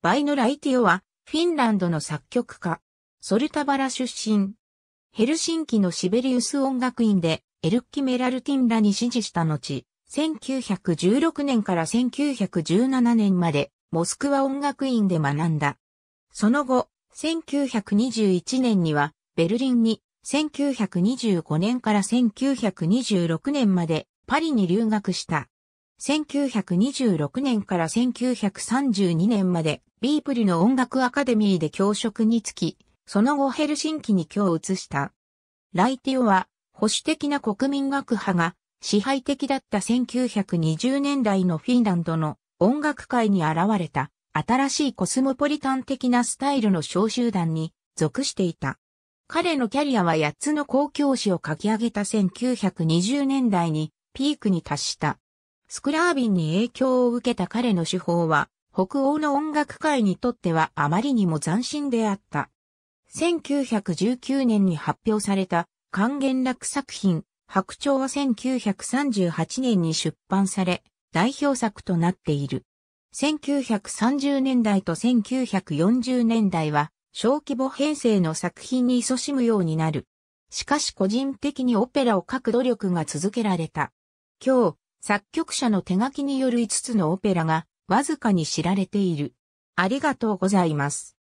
バイノ・ライティオは、フィンランドの作曲家、ソルタバラ出身。ヘルシンキのシベリウス音楽院で、エルッキ・メラルティンらに支持した後、1916年から1917年まで、モスクワ音楽院で学んだ。その後、1921年には、ベルリンに、1925年から1926年まで、パリに留学した。1926年から1932年までビープルの音楽アカデミーで教職に就き、その後ヘルシンキに居を移した。ライティオは保守的な国民学派が支配的だった1920年代のフィンランドの音楽界に現れた新しいコスモポリタン的なスタイルの小集団に属していた。彼のキャリアは8つの公共誌を書き上げた1920年代にピークに達した。スクラービンに影響を受けた彼の手法は、北欧の音楽界にとってはあまりにも斬新であった。1919年に発表された還元楽作品、白鳥は1938年に出版され、代表作となっている。1930年代と1940年代は、小規模編成の作品に勤しむようになる。しかし個人的にオペラを書く努力が続けられた。今日、作曲者の手書きによる5つのオペラがわずかに知られている。ありがとうございます。